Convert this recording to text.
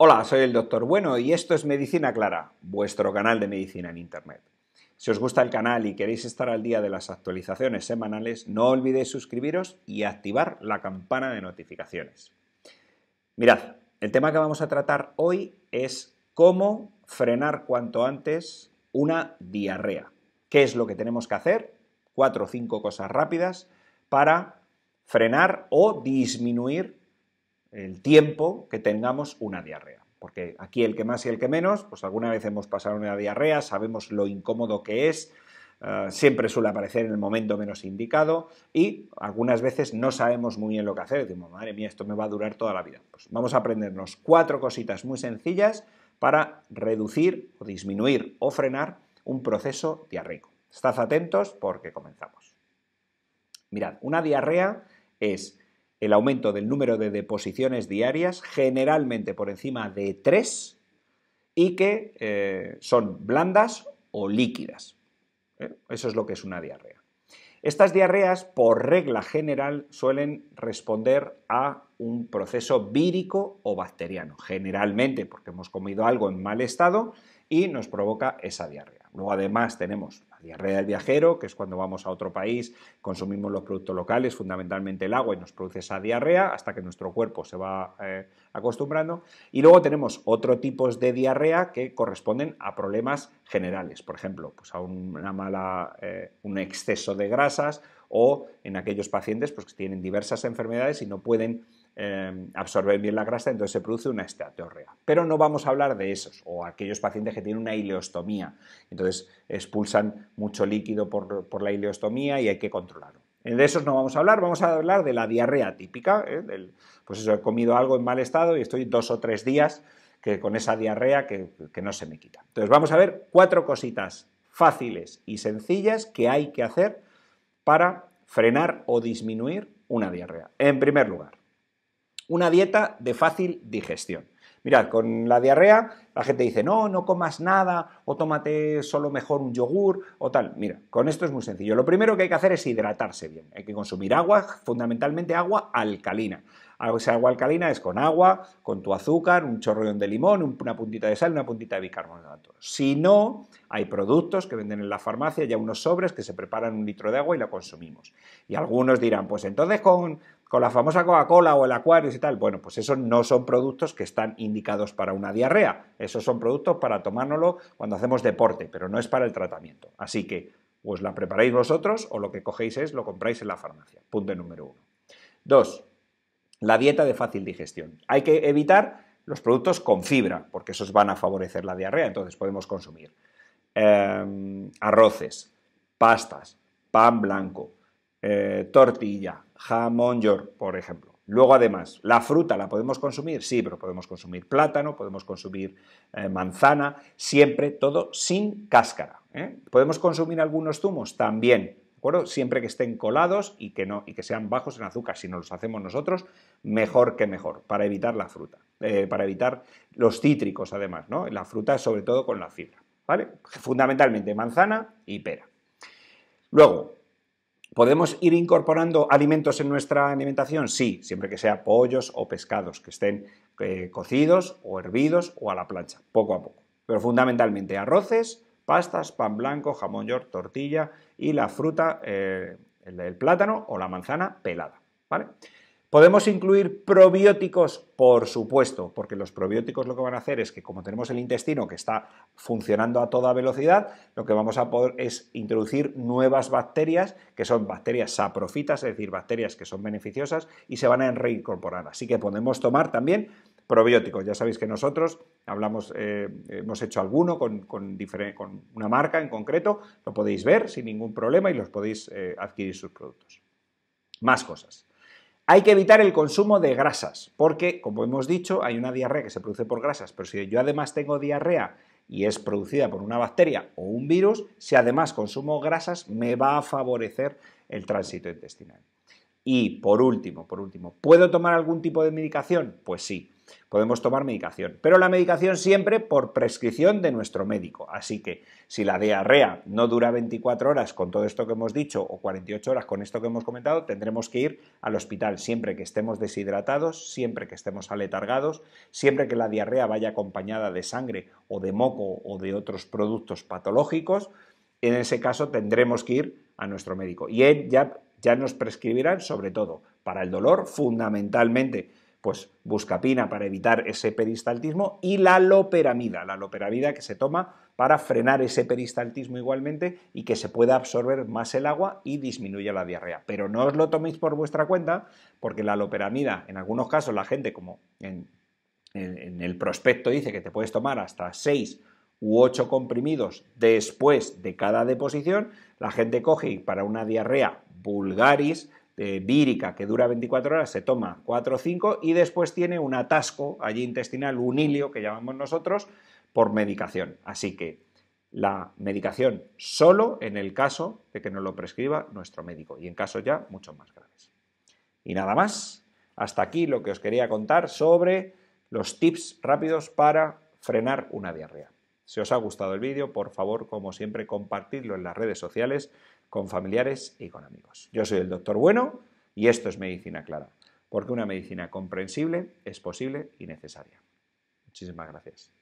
Hola, soy el Doctor Bueno y esto es Medicina Clara, vuestro canal de medicina en Internet. Si os gusta el canal y queréis estar al día de las actualizaciones semanales, no olvidéis suscribiros y activar la campana de notificaciones. Mirad, el tema que vamos a tratar hoy es cómo frenar cuanto antes una diarrea. ¿Qué es lo que tenemos que hacer? Cuatro o cinco cosas rápidas para frenar o disminuir el tiempo que tengamos una diarrea. Porque aquí el que más y el que menos, pues alguna vez hemos pasado una diarrea, sabemos lo incómodo que es, ah, siempre suele aparecer en el momento menos indicado y algunas veces no sabemos muy bien lo que hacer. Decimos, madre mía, esto me va a durar toda la vida. Pues vamos a aprendernos cuatro cositas muy sencillas para reducir o disminuir o frenar un proceso diarreico. Estad atentos porque comenzamos. Mirad, una diarrea es el aumento del número de deposiciones diarias, generalmente por encima de 3, y que eh, son blandas o líquidas. ¿eh? Eso es lo que es una diarrea. Estas diarreas, por regla general, suelen responder a un proceso vírico o bacteriano, generalmente porque hemos comido algo en mal estado y nos provoca esa diarrea. Luego además tenemos la diarrea del viajero, que es cuando vamos a otro país, consumimos los productos locales, fundamentalmente el agua, y nos produce esa diarrea hasta que nuestro cuerpo se va eh, acostumbrando. Y luego tenemos otro tipos de diarrea que corresponden a problemas generales, por ejemplo, pues a una mala, eh, un exceso de grasas o en aquellos pacientes pues, que tienen diversas enfermedades y no pueden Em, absorben bien la grasa, entonces se produce una esteatorrea. Pero no vamos a hablar de esos o aquellos pacientes que tienen una ileostomía, entonces expulsan mucho líquido por, la ileostomía y hay que controlarlo. De esos no vamos a hablar, vamos a hablar de la diarrea típica, ¿eh? pues eso, he comido algo en mal estado y estoy dos o tres días que con esa diarrea que, que no se me quita. Entonces vamos a ver cuatro cositas fáciles y sencillas que hay que hacer para frenar o disminuir una diarrea. En primer lugar, una dieta de fácil digestión. Mirad, con la diarrea la gente dice, no, no comas nada, o tómate solo mejor un yogur, o tal. Mira, con esto es muy sencillo. Lo primero que hay que hacer es hidratarse bien. Hay que consumir agua, fundamentalmente agua alcalina. Ah, Esa agua alcalina es con agua, con tu azúcar, un chorreón de limón, una puntita de sal, una puntita de bicarbonato. Si no, hay productos que venden en la farmacia, ya unos sobres que se preparan un litro de agua y la consumimos. Y algunos dirán, pues entonces con con la famosa Coca-Cola o el Aquarius y tal. Bueno, pues esos no son productos que están indicados para una diarrea. Esos son productos para tomárnoslo cuando hacemos deporte, pero no es para el tratamiento. Así que os pues, la preparáis vosotros o lo que cogéis es lo compráis en la farmacia. Punto número uno. Dos, la dieta de fácil digestión. Hay que evitar los productos con fibra, porque esos van a favorecer la diarrea, entonces podemos consumir em, arroces, pastas, pan blanco, eh, tortilla, jamón york, por ejemplo. Luego, además, la fruta la podemos consumir, sí, pero podemos consumir plátano, podemos consumir eh, manzana, siempre todo sin cáscara. ¿eh? ¿Podemos consumir algunos zumos? También, ¿de acuerdo? Siempre que estén colados y que, no, y que sean bajos en azúcar. Si no los hacemos nosotros, mejor que mejor, para evitar la fruta, eh, para evitar los cítricos, además, ¿no? La fruta, sobre todo con la fibra, ¿vale? Fundamentalmente manzana y pera. Luego, ¿Podemos ir incorporando alimentos en nuestra alimentación? Sí, siempre que sea pollos o pescados que estén eh, cocidos o hervidos o a la plancha, poco a poco. Pero fundamentalmente arroces, pastas, pan blanco, jamón york, tortilla y la fruta, eh, el, el plátano o la manzana pelada. ¿Vale? ¿Podemos incluir probióticos? Por supuesto, porque los probióticos lo que van a hacer es que como tenemos el intestino que está funcionando a toda velocidad, lo que vamos a poder es introducir nuevas bacterias, que son bacterias saprofitas, es decir, bacterias que son beneficiosas y se van a reincorporar. Así que podemos tomar también probióticos. Ya sabéis que nosotros hablamos, eh, hemos hecho alguno con, una marca en concreto, lo podéis ver sin ningún problema y los podéis eh, adquirir sus productos. Más cosas. Hay que evitar el consumo de grasas, porque, como hemos dicho, hay una diarrea que se produce por grasas, pero si yo además tengo diarrea y es producida por una bacteria o un virus, si además consumo grasas, me va a favorecer el tránsito intestinal. Y por último, por último, ¿puedo tomar algún tipo de medicación? Pues sí. Podemos tomar medicación, pero la medicación siempre por prescripción de nuestro médico. Así que si la diarrea no dura 24 horas con todo esto que hemos dicho o 48 horas con esto que hemos comentado, tendremos que ir al hospital siempre que estemos deshidratados, siempre que estemos aletargados, siempre que la diarrea vaya acompañada de sangre o de moco o de otros productos patológicos. En ese caso tendremos que ir a nuestro médico. Y él ya, ya nos prescribirán sobre todo para el dolor, fundamentalmente pues buscapina para evitar ese peristaltismo y la loperamida, la loperamida que se toma para frenar ese peristaltismo igualmente y que se pueda absorber más el agua y disminuya la diarrea. Pero no os lo toméis por vuestra cuenta porque la loperamida, en algunos casos la gente, como en, en el prospecto dice que te puedes tomar hasta 6 u 8 comprimidos después de cada deposición, la gente coge para una diarrea vulgaris eh, vírica que dura 24 horas, se toma 4 o 5 y después tiene un atasco allí intestinal, un hilio que llamamos nosotros, por medicación. Así que la medicación solo en el caso de que nos lo prescriba nuestro médico y en casos ya mucho más graves. Y nada más, hasta aquí lo que os quería contar sobre los tips rápidos para frenar una diarrea. Si os ha gustado el vídeo, por favor, como siempre, compartidlo en las redes sociales, con familiares y con amigos. Yo soy el doctor bueno y esto es medicina clara, porque una medicina comprensible es posible y necesaria. Muchísimas gracias.